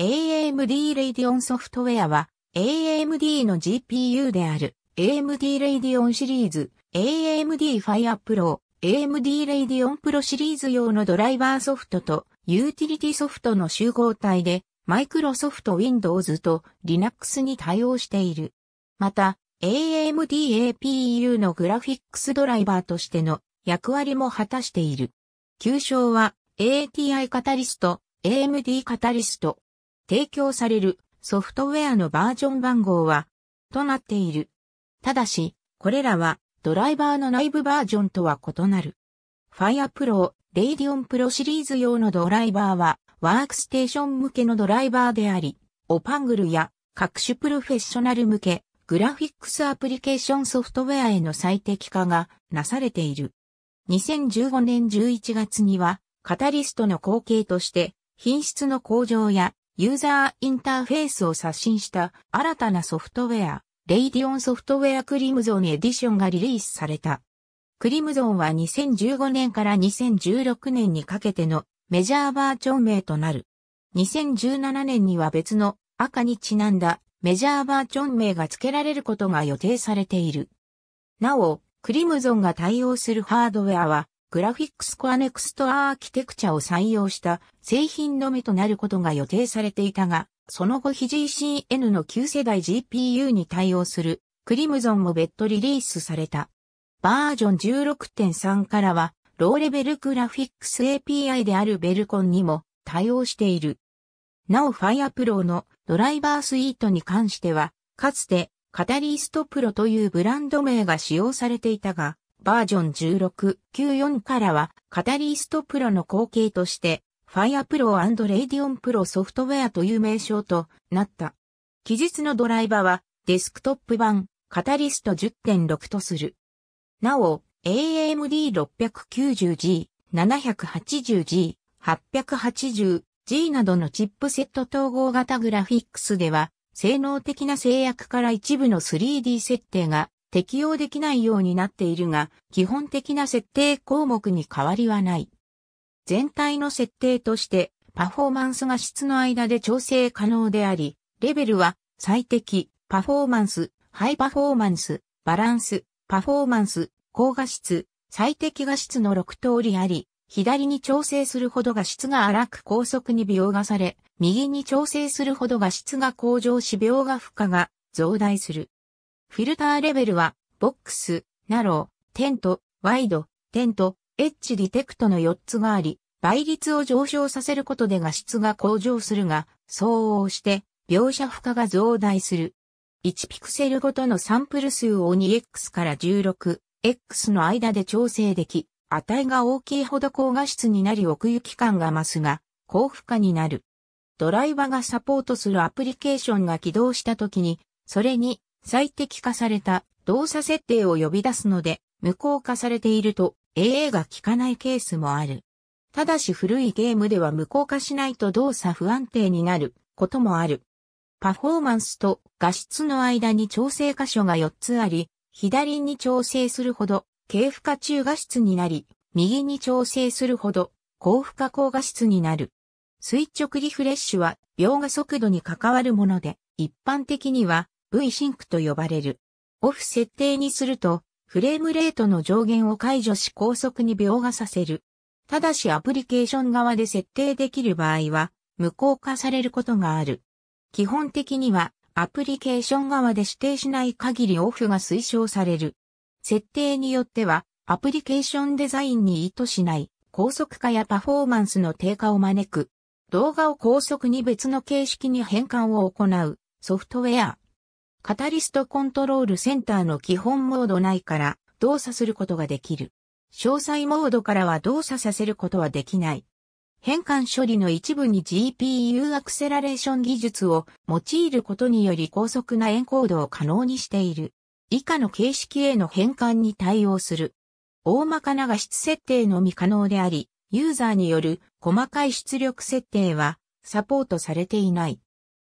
AMD レディオンソフトウェアは AMD の GPU である AMD レディオンシリーズ、AMD Fire Pro、AMD レディオンプロシリーズ用のドライバーソフトとユーティリティソフトの集合体で Microsoft Windows と Linux に対応している。また AMD APU のグラフィックスドライバーとしての役割も果たしている。旧称は ATI カタリスト、AMD カタリスト、提供されるソフトウェアのバージョン番号は、となっている。ただし、これらはドライバーの内部バージョンとは異なる。Fire Pro、Radeon Pro シリーズ用のドライバーは、ワークステーション向けのドライバーであり、Opangle や各種プロフェッショナル向け、グラフィックスアプリケーションソフトウェアへの最適化がなされている。2015年11月には、カタリストの後継として、品質の向上やユーザーインターフェースを刷新した新たなソフトウェア、レイディオンソフトウェアクリムゾンエディションがリリースされた。クリムゾンは2015年から2016年にかけてのメジャーバージョン名となる。2017年には別の赤にちなんだメジャーバージョン名が付けられることが予定されている。なお、クリムゾンが対応するハードウェアは、グラフィックスコアネクストアーキテクチャを採用した製品の目となることが予定されていたが、その後非 GCN の旧世代 GPU に対応するクリムゾンも別途リリースされた。バージョン16.3からは、ローレベルグラフィックス API であるベルコンにも対応している。なお FirePro のドライバースイートに関しては、かつてカタリストプロというブランド名が使用されていたが、バージョン16、94からはカタリストプロの後継として Fire Pro Radeon Pro ソフトウェアという名称となった。記述のドライバはデスクトップ版カタリスト10.6とする。なお、AMD690G、780G、880G などのチップセット統合型グラフィックスでは、性能的な制約から一部の 3D 設定が適用できないようになっているが、基本的な設定項目に変わりはない。全体の設定としてパフォーマンスが質の間で調整可能であり、レベルは最適、パフォーマンス、ハイパフォーマンス、バランス、パフォーマンス、高画質、最適画質の6通りあり、左に調整するほど画質が荒く高速に描画され、右に調整するほど画質が向上し描画負荷が増大する。フィルターレベルは、ボックス、ナロー、テント、ワイド、テント、エッジディテクトの4つがあり、倍率を上昇させることで画質が向上するが、相応して描写負荷が増大する。1ピクセルごとのサンプル数を 2x から 16x の間で調整でき、値が大きいほど高画質になり奥行き感が増すが、高負荷になる。ドライバがサポートするアプリケーションが起動した時に、それに最適化された動作設定を呼び出すので、無効化されていると AA が効かないケースもある。ただし古いゲームでは無効化しないと動作不安定になることもある。パフォーマンスと画質の間に調整箇所が4つあり、左に調整するほど、軽負荷中画質になり、右に調整するほど、高負荷高画質になる。垂直リフレッシュは、描画速度に関わるもので、一般的には v シンクと呼ばれる。オフ設定にすると、フレームレートの上限を解除し高速に描画させる。ただしアプリケーション側で設定できる場合は、無効化されることがある。基本的には、アプリケーション側で指定しない限りオフが推奨される。設定によっては、アプリケーションデザインに意図しない高速化やパフォーマンスの低下を招く。動画を高速に別の形式に変換を行うソフトウェア、カタリストコントロールセンターの基本モード内から動作することができる。詳細モードからは動作させることはできない。変換処理の一部に GPU アクセラレーション技術を用いることにより高速なエンコードを可能にしている。以下の形式への変換に対応する。大まかな画質設定のみ可能であり、ユーザーによる細かい出力設定はサポートされていない。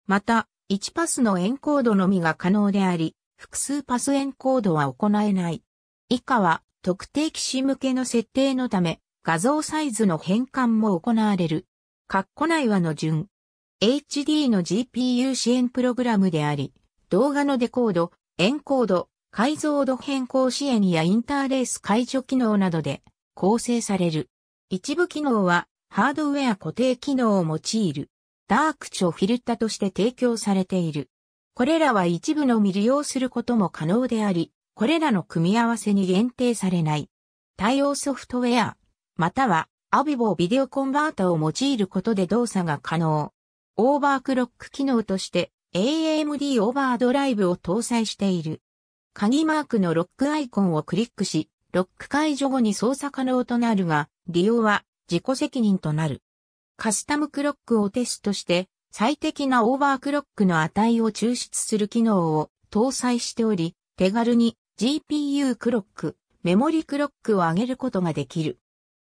また、1パスのエンコードのみが可能であり、複数パスエンコードは行えない。以下は特定機種向けの設定のため、画像サイズの変換も行われる。括弧内はの順。HD の GPU 支援プログラムであり、動画のデコード、エンコード、解像度変更支援やインターレース解除機能などで構成される。一部機能はハードウェア固定機能を用いる。ダークチョフィルタとして提供されている。これらは一部のみ利用することも可能であり、これらの組み合わせに限定されない。対応ソフトウェア、またはアビボビデオコンバータを用いることで動作が可能。オーバークロック機能として AMD オーバードライブを搭載している。鍵マークのロックアイコンをクリックし、ロック解除後に操作可能となるが、利用は自己責任となる。カスタムクロックをテストして最適なオーバークロックの値を抽出する機能を搭載しており、手軽に GPU クロック、メモリクロックを上げることができる。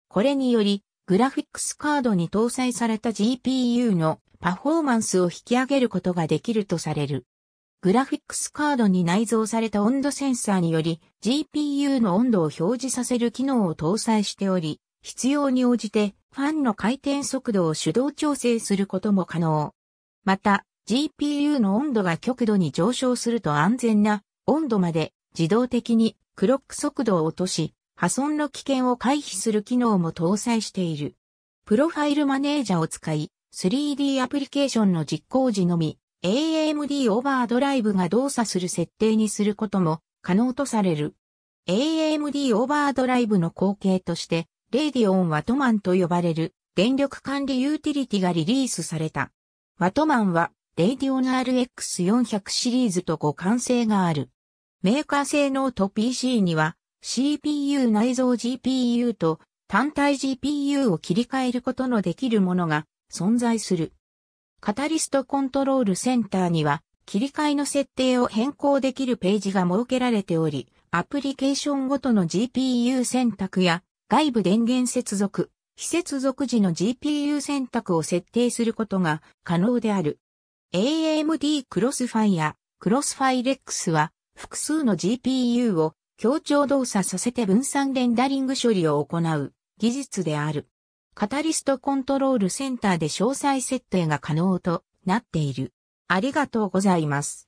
これにより、グラフィックスカードに搭載された GPU のパフォーマンスを引き上げることができるとされる。グラフィックスカードに内蔵された温度センサーにより GPU の温度を表示させる機能を搭載しており、必要に応じてファンの回転速度を手動調整することも可能。また、GPU の温度が極度に上昇すると安全な温度まで自動的にクロック速度を落とし、破損の危険を回避する機能も搭載している。プロファイルマネージャーを使い、3D アプリケーションの実行時のみ、AMD オーバードライブが動作する設定にすることも可能とされる。AMD オーバードライブの後継として、レイディオン・ワトマンと呼ばれる電力管理ユーティリティがリリースされた。ワトマンは、レイディオン RX400 シリーズと互換性がある。メーカー性能と PC には、CPU 内蔵 GPU と単体 GPU を切り替えることのできるものが存在する。カタリストコントロールセンターには、切り替えの設定を変更できるページが設けられており、アプリケーションごとの GPU 選択や外部電源接続、非接続時の GPU 選択を設定することが可能である。AMD クロスファイア、クロスファイレックスは複数の GPU を協調動作させて分散レンダリング処理を行う技術である。カタリストコントロールセンターで詳細設定が可能となっている。ありがとうございます。